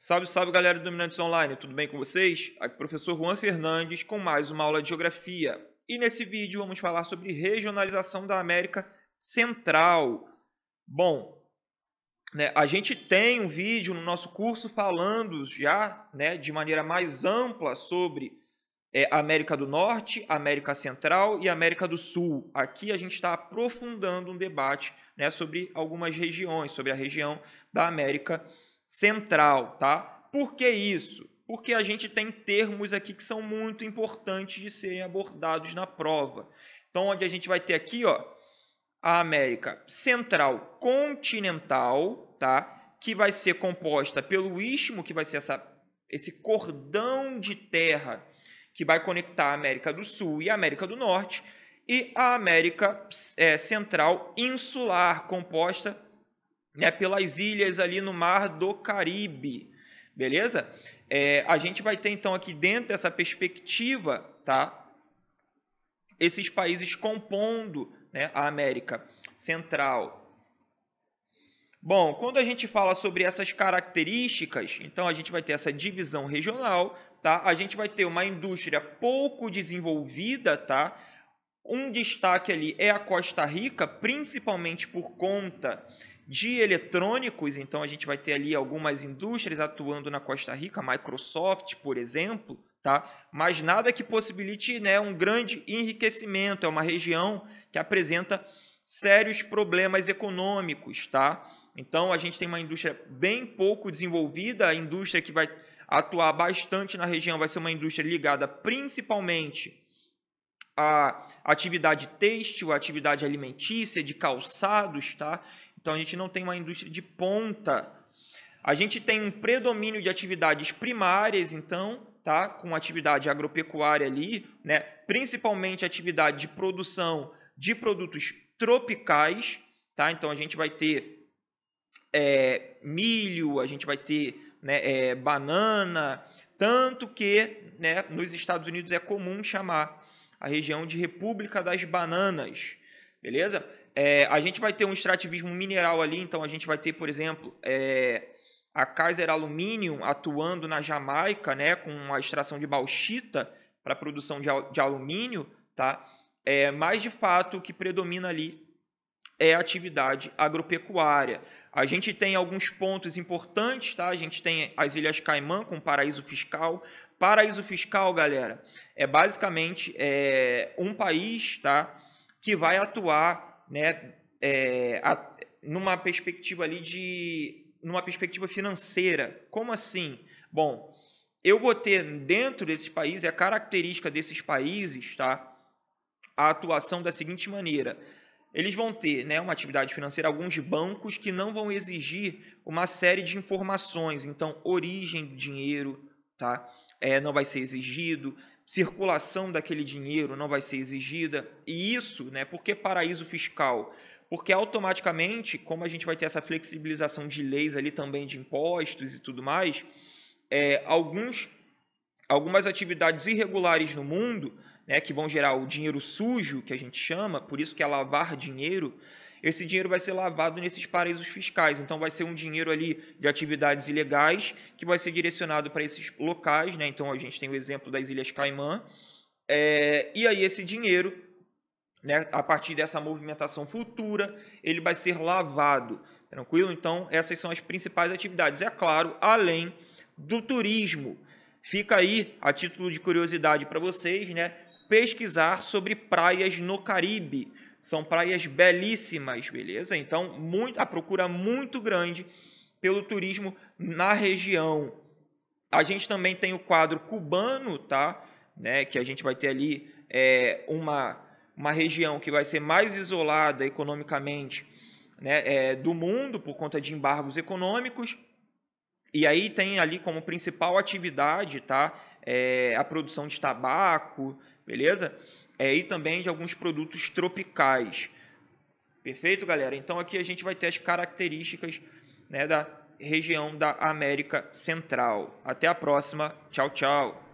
Salve, salve galera do Dominantes Online, tudo bem com vocês? Aqui é o professor Juan Fernandes com mais uma aula de Geografia. E nesse vídeo vamos falar sobre regionalização da América Central. Bom, né, a gente tem um vídeo no nosso curso falando já né, de maneira mais ampla sobre é, América do Norte, América Central e América do Sul. Aqui a gente está aprofundando um debate né, sobre algumas regiões, sobre a região da América Central central, tá? Por que isso? Porque a gente tem termos aqui que são muito importantes de serem abordados na prova. Então, onde a gente vai ter aqui, ó, a América Central Continental, tá? Que vai ser composta pelo istmo, que vai ser essa, esse cordão de terra que vai conectar a América do Sul e a América do Norte, e a América é, Central Insular, composta né, pelas ilhas ali no Mar do Caribe. Beleza? É, a gente vai ter então aqui dentro dessa perspectiva, tá? Esses países compondo né, a América Central. Bom, quando a gente fala sobre essas características, então a gente vai ter essa divisão regional, tá? A gente vai ter uma indústria pouco desenvolvida, tá? Um destaque ali é a Costa Rica, principalmente por conta de eletrônicos, então a gente vai ter ali algumas indústrias atuando na Costa Rica, Microsoft, por exemplo, tá? Mas nada que possibilite, né, um grande enriquecimento. É uma região que apresenta sérios problemas econômicos, tá? Então a gente tem uma indústria bem pouco desenvolvida, a indústria que vai atuar bastante na região vai ser uma indústria ligada principalmente a atividade têxtil, atividade alimentícia, de calçados, tá? Então a gente não tem uma indústria de ponta. A gente tem um predomínio de atividades primárias, então, tá? Com atividade agropecuária ali, né? Principalmente atividade de produção de produtos tropicais, tá? Então a gente vai ter é, milho, a gente vai ter né, é, banana, tanto que né, nos Estados Unidos é comum chamar a região de República das Bananas, beleza? É, a gente vai ter um extrativismo mineral ali, então a gente vai ter, por exemplo, é, a Kaiser Aluminium atuando na Jamaica, né, com a extração de bauxita para produção de, de alumínio, tá? É, mas de fato o que predomina ali é a atividade agropecuária. A gente tem alguns pontos importantes, tá? A gente tem as Ilhas Caimã com paraíso fiscal. Paraíso fiscal, galera, é basicamente é, um país, tá, que vai atuar né, é, a, numa perspectiva ali de numa perspectiva financeira. Como assim? Bom, eu vou ter dentro desses países, é característica desses países, tá? A atuação da seguinte maneira. Eles vão ter né, uma atividade financeira, alguns bancos que não vão exigir uma série de informações. Então, origem do dinheiro, tá? É, não vai ser exigido circulação daquele dinheiro não vai ser exigida. E isso, né, por que paraíso fiscal? Porque automaticamente, como a gente vai ter essa flexibilização de leis ali também de impostos e tudo mais, é, alguns, algumas atividades irregulares no mundo, né, que vão gerar o dinheiro sujo, que a gente chama, por isso que é lavar dinheiro, esse dinheiro vai ser lavado nesses paraísos fiscais. Então, vai ser um dinheiro ali de atividades ilegais que vai ser direcionado para esses locais. Né? Então, a gente tem o exemplo das Ilhas Caimã. É, e aí, esse dinheiro, né, a partir dessa movimentação futura, ele vai ser lavado. Tranquilo? Então, essas são as principais atividades. É claro, além do turismo. Fica aí, a título de curiosidade para vocês, né? pesquisar sobre praias no Caribe. São praias belíssimas, beleza? Então, muito, a procura muito grande pelo turismo na região. A gente também tem o quadro cubano, tá? Né? Que a gente vai ter ali é, uma, uma região que vai ser mais isolada economicamente né, é, do mundo por conta de embargos econômicos. E aí tem ali como principal atividade, tá? É, a produção de tabaco, beleza? é, e também de alguns produtos tropicais. Perfeito, galera? Então aqui a gente vai ter as características né, da região da América Central. Até a próxima. Tchau, tchau.